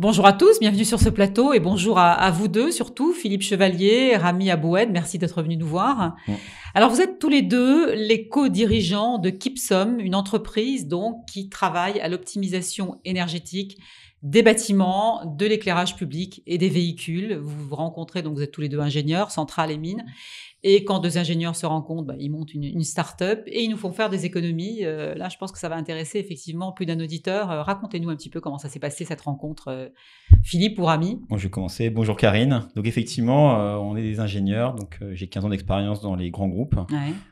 Bonjour à tous, bienvenue sur ce plateau et bonjour à, vous deux surtout, Philippe Chevalier, Rami Aboued, merci d'être venu nous voir. Alors vous êtes tous les deux les co-dirigeants de Kipsom, une entreprise donc qui travaille à l'optimisation énergétique des bâtiments, de l'éclairage public et des véhicules. Vous vous rencontrez, donc vous êtes tous les deux ingénieurs, centrales et mines. Et quand deux ingénieurs se rencontrent, bah, ils montent une, start-up et ils nous font faire des économies. Euh, là, je pense que ça va intéresser effectivement plus d'un auditeur. Euh, racontez-nous un petit peu comment ça s'est passé cette rencontre, euh, Philippe ou Rami. je vais commencer. Bonjour Karine. Donc effectivement, on est des ingénieurs. Donc j'ai 15 ans d'expérience dans les grands groupes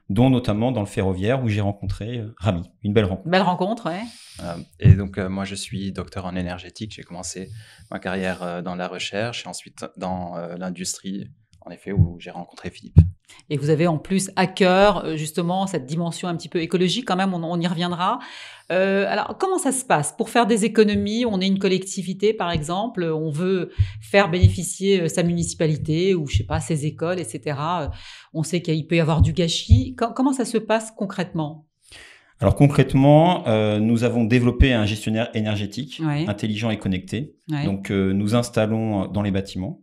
dont notamment dans le ferroviaire où j'ai rencontré euh, Rami. Une belle rencontre. Belle rencontre, oui. Euh, et donc, euh, moi, je suis docteur en énergétique. J'ai commencé ma carrière dans la recherche et ensuite dans l'industrie, en effet, où j'ai rencontré Philippe. Et vous avez en plus à cœur euh, justement cette dimension un petit peu écologique quand même, on, y reviendra. Euh, alors comment ça se passe Pour faire des économies, on est une collectivité par exemple, euh, on veut faire bénéficier sa municipalité ou je sais pas ses écoles, etc. On sait qu'il peut y avoir du gâchis. comment ça se passe concrètement alors concrètement, nous avons développé un gestionnaire énergétique intelligent et connecté. Donc nous installons dans les bâtiments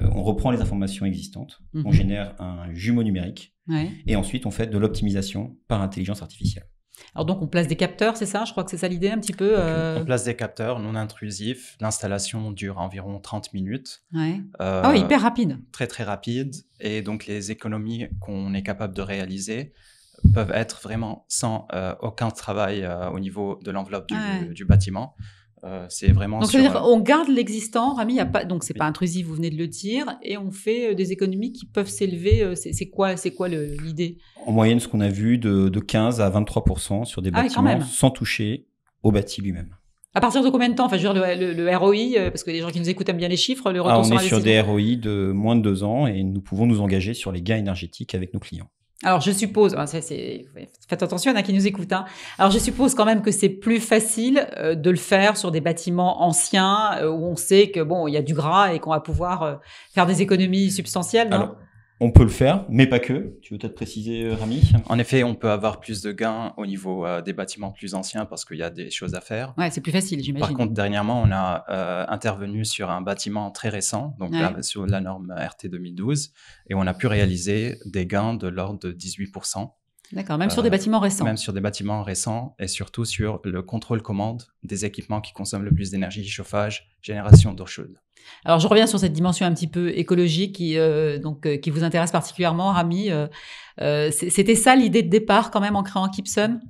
euh, on reprend les informations existantes, on mhm. génère un jumeau numérique, et ensuite on fait de l'optimisation par intelligence artificielle. Alors donc on place des capteurs, c'est ça Je crois que c'est ça l'idée un petit peu. Euh, on place des capteurs non intrusifs. L'installation dure environ 30 minutes. Euh, ah ouais. hyper rapide. Très très rapide. Et donc les économies qu'on est capable de réaliser peuvent être vraiment sans aucun travail au niveau de l'enveloppe du bâtiment. Euh, c'est vraiment. Donc, dire euh, on garde l'existant, Rami, a pas, donc c'est pas intrusif, vous venez de le dire, et on fait euh, des économies qui peuvent s'élever. C'est, quoi, c'est quoi l'idée En moyenne, ce qu'on a vu de, 15 à 23 sur des ah bâtiments sans toucher au bâti lui-même. À partir de combien de temps Enfin, je veux dire, le, ROI, parce que les gens qui nous écoutent aiment bien les chiffres, le ah, On est sur des ROI de moins de deux ans et nous pouvons nous engager sur les gains énergétiques avec nos clients. Alors je suppose, ah, c'est, faites attention, il y en a qui nous écoutent. Hein. Alors je suppose quand même que c'est plus facile euh, de le faire sur des bâtiments anciens euh, où on sait que bon, il y a du gras et qu'on va pouvoir euh, faire des économies substantielles on peut le faire, mais pas que. Tu veux peut-être préciser, euh, Rami En effet, on peut avoir plus de gains au niveau euh, des bâtiments plus anciens parce qu'il y a des choses à faire. Ouais, c'est plus facile, j'imagine. Par contre, dernièrement, on a euh, intervenu sur un bâtiment très récent, donc sur la norme RT 2012, et on a pu réaliser des gains de l'ordre de 18%. D'accord, même sur des euh, bâtiments récents. Même sur des bâtiments récents et surtout sur le contrôle-commande des équipements qui consomment le plus d'énergie, chauffage, génération d'eau chaude. Alors je reviens sur cette dimension un petit peu écologique qui, euh, donc, euh, qui vous intéresse particulièrement, Rami. C'était ça l'idée de départ quand même en créant Kipson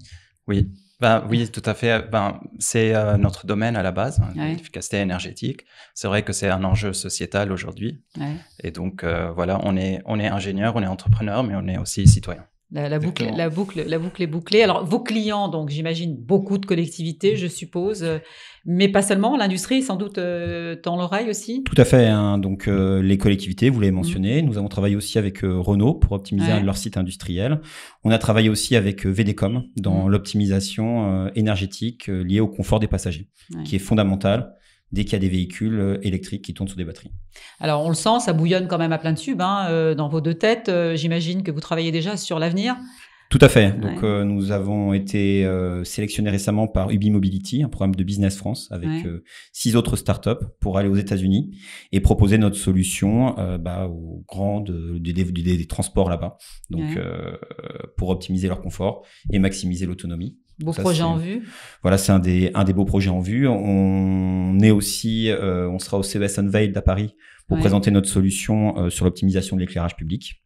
Oui. Ben, oui, tout à fait. Ben, c'est notre domaine à la base, hein, l'efficacité énergétique. C'est vrai que c'est un enjeu sociétal aujourd'hui. Et donc, voilà, on est, on est ingénieur, on est entrepreneur, mais on est aussi citoyen. La, boucle, la, boucle, est bouclée. Alors, vos clients, donc j'imagine beaucoup de collectivités, je suppose, euh, mais pas seulement. L'industrie, sans doute, euh, dans l'oreille aussi. Tout à fait. Hein. Donc, euh, les collectivités, vous l'avez mm. mentionné. Nous avons travaillé aussi avec Renault pour optimiser leur site industriel. On a travaillé aussi avec VDCom dans mm. l'optimisation énergétique liée au confort des passagers, qui est fondamentale dès qu'il y a des véhicules euh, électriques qui tournent sur des batteries. Alors on le sent, ça bouillonne quand même à plein de tubes hein, euh, dans vos deux têtes. Euh, j'imagine que vous travaillez déjà sur l'avenir. Tout à fait. Donc, euh, nous avons été euh, sélectionnés récemment par Ubi Mobility, un programme de Business France, avec euh, six autres startups pour aller aux États-Unis et proposer notre solution bah, aux grands des transports là-bas, donc pour optimiser leur confort et maximiser l'autonomie. Beau projet en vue. Voilà, c'est un des, un des beaux projets en vue. On est aussi, on sera au CES Unveiled à Paris pour présenter notre solution sur l'optimisation de l'éclairage public.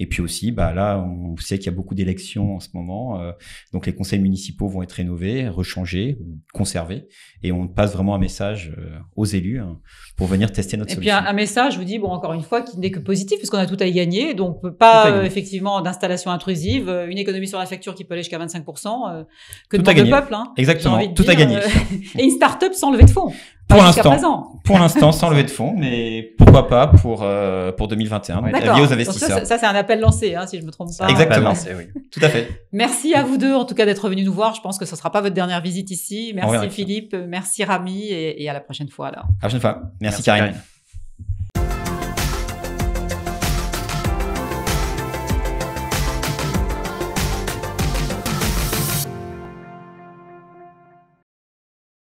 Et puis aussi, bah là, on sait qu'il y a beaucoup d'élections en ce moment, euh, donc les conseils municipaux vont être rénovés, rechangés, conservés, et on passe vraiment un message euh, aux élus hein, pour venir tester notre solution. Et puis un, message, je vous dis, bon, encore une fois, qui n'est que mmh. positif, puisqu'on a tout à y gagner, donc pas euh, effectivement d'installation intrusive, une économie sur la facture qui peut aller jusqu'à 25%, que tout le peuple. Hein, Exactement, tout à gagner. et une start-up sans lever de fonds. Pour l'instant, pour l'instant, sans lever de fonds, mais pourquoi pas pour euh, pour 2021. aux investisseurs. Ça, c'est un appel lancé, hein, si je me trompe pas. Exactement, oui. Tout à fait. Merci à vous deux, en tout cas, d'être venus nous voir. Je pense que ce sera pas votre dernière visite ici. Merci Philippe, merci Rami, et, à la prochaine fois alors. À la prochaine fois. Merci, Karine.